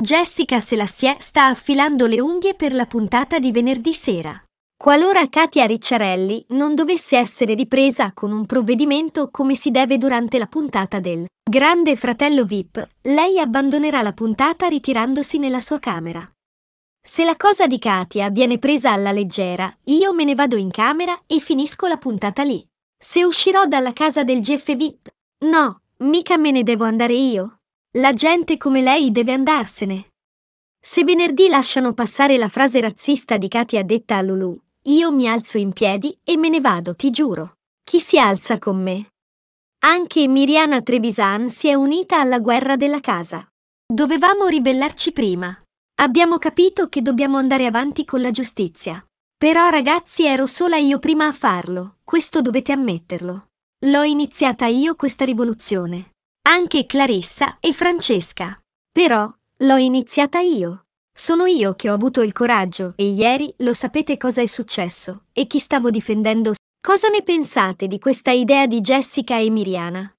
Jessica Selassie sta affilando le unghie per la puntata di venerdì sera. Qualora Katia Ricciarelli non dovesse essere ripresa con un provvedimento come si deve durante la puntata del Grande Fratello VIP, lei abbandonerà la puntata ritirandosi nella sua camera. Se la cosa di Katia viene presa alla leggera, io me ne vado in camera e finisco la puntata lì. Se uscirò dalla casa del GF VIP, no, mica me ne devo andare io. La gente come lei deve andarsene. Se venerdì lasciano passare la frase razzista di Katia detta a Lulu, io mi alzo in piedi e me ne vado, ti giuro. Chi si alza con me? Anche Miriana Trevisan si è unita alla guerra della casa. Dovevamo ribellarci prima. Abbiamo capito che dobbiamo andare avanti con la giustizia. Però ragazzi ero sola io prima a farlo, questo dovete ammetterlo. L'ho iniziata io questa rivoluzione anche Clarissa e Francesca. Però l'ho iniziata io. Sono io che ho avuto il coraggio e ieri lo sapete cosa è successo e chi stavo difendendo. Cosa ne pensate di questa idea di Jessica e Miriana?